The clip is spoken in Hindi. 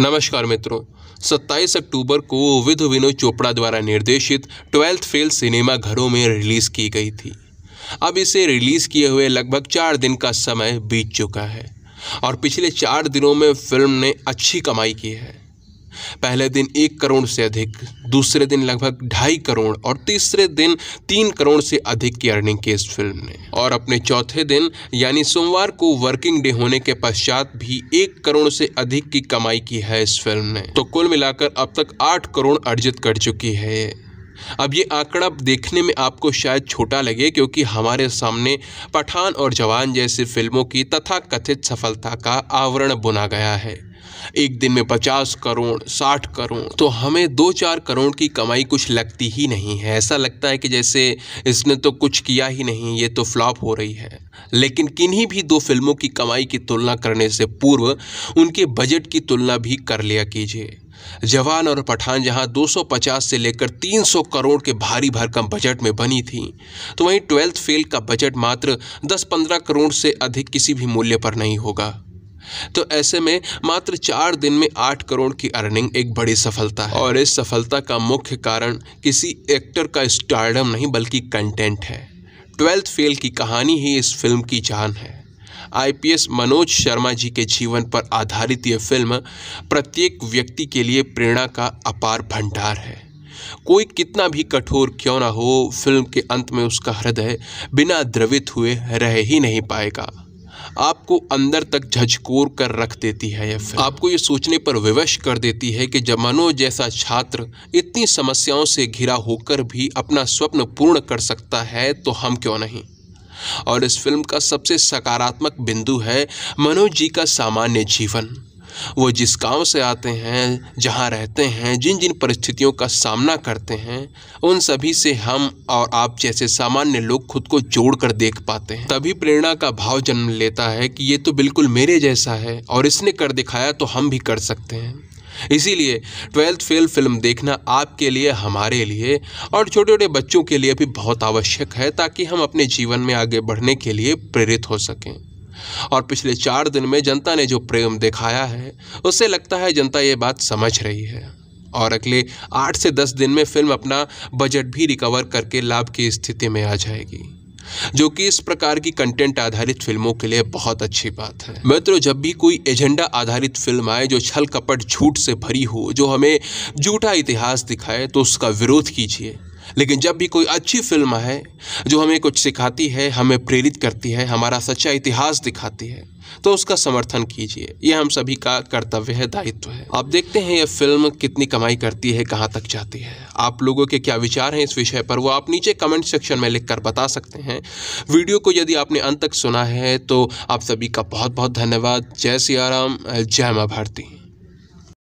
नमस्कार मित्रों 27 अक्टूबर को विध विनोद चोपड़ा द्वारा निर्देशित ट्वेल्थ फेल सिनेमा घरों में रिलीज़ की गई थी अब इसे रिलीज़ किए हुए लगभग चार दिन का समय बीत चुका है और पिछले चार दिनों में फिल्म ने अच्छी कमाई की है पहले दिन एक करोड़ से अधिक दूसरे दिन लगभग ढाई करोड़ और तीसरे दिन तीन करोड़ से अधिक की अर्निंग की इस फिल्म ने और अपने चौथे दिन यानी सोमवार को वर्किंग डे होने के पश्चात भी एक करोड़ से अधिक की कमाई की है इस फिल्म ने तो कुल मिलाकर अब तक आठ करोड़ अर्जित कर चुकी है अब ये आंकड़ा देखने में आपको शायद छोटा लगे क्योंकि हमारे सामने पठान और जवान जैसी फिल्मों की तथा कथित सफलता का आवरण बुना गया है एक दिन में पचास करोड़ साठ करोड़ तो हमें दो चार करोड़ की कमाई कुछ लगती ही नहीं है ऐसा लगता है कि जैसे इसने तो कुछ किया ही नहीं ये तो फ्लॉप हो रही है लेकिन किन्हीं भी दो फिल्मों की कमाई की तुलना करने से पूर्व उनके बजट की तुलना भी कर लिया कीजिए जवान और पठान जहां 250 से लेकर 300 करोड़ के भारी भरकम बजट में बनी थी तो वहीं ट्वेल्थ फेल का बजट मात्र 10-15 करोड़ से अधिक किसी भी मूल्य पर नहीं होगा तो ऐसे में मात्र चार दिन में आठ करोड़ की अर्निंग एक बड़ी सफलता है और इस सफलता का मुख्य कारण किसी एक्टर का स्टारडम नहीं बल्कि कंटेंट है ट्वेल्थ फेल की कहानी ही इस फिल्म की जान है आईपीएस मनोज शर्मा जी के जीवन पर आधारित यह फिल्म प्रत्येक व्यक्ति के लिए प्रेरणा का अपार भंडार है कोई कितना भी कठोर क्यों ना हो फिल्म के अंत में उसका हृदय बिना द्रवित हुए रह ही नहीं पाएगा आपको अंदर तक झकोर कर रख देती है यह फिल्म आपको ये सोचने पर विवश कर देती है कि जमानो जैसा छात्र इतनी समस्याओं से घिरा होकर भी अपना स्वप्न पूर्ण कर सकता है तो हम क्यों नहीं और इस फिल्म का सबसे सकारात्मक बिंदु है मनोज जी का सामान्य जीवन वो जिस गांव से आते हैं जहां रहते हैं जिन जिन परिस्थितियों का सामना करते हैं उन सभी से हम और आप जैसे सामान्य लोग खुद को जोड़कर देख पाते हैं तभी प्रेरणा का भाव जन्म लेता है कि ये तो बिल्कुल मेरे जैसा है और इसने कर दिखाया तो हम भी कर सकते हैं इसीलिए ट्वेल्थ फेल फिल्म देखना आपके लिए हमारे लिए और छोटे छोटे बच्चों के लिए भी बहुत आवश्यक है ताकि हम अपने जीवन में आगे बढ़ने के लिए प्रेरित हो सकें और पिछले चार दिन में जनता ने जो प्रेम दिखाया है उससे लगता है जनता ये बात समझ रही है और अगले आठ से दस दिन में फिल्म अपना बजट भी रिकवर करके लाभ की स्थिति में आ जाएगी जो कि इस प्रकार की कंटेंट आधारित फिल्मों के लिए बहुत अच्छी बात है मित्रों जब भी कोई एजेंडा आधारित फिल्म आए जो छल कपट झूठ से भरी हो जो हमें झूठा इतिहास दिखाए तो उसका विरोध कीजिए लेकिन जब भी कोई अच्छी फिल्म है जो हमें कुछ सिखाती है हमें प्रेरित करती है हमारा सच्चा इतिहास दिखाती है तो उसका समर्थन कीजिए यह हम सभी का कर्तव्य है दायित्व है आप देखते हैं यह फिल्म कितनी कमाई करती है कहाँ तक जाती है आप लोगों के क्या विचार हैं इस विषय पर वो आप नीचे कमेंट सेक्शन में लिखकर बता सकते हैं वीडियो को यदि आपने अंत तक सुना है तो आप सभी का बहुत बहुत धन्यवाद जय सियाराम जय माँ भारती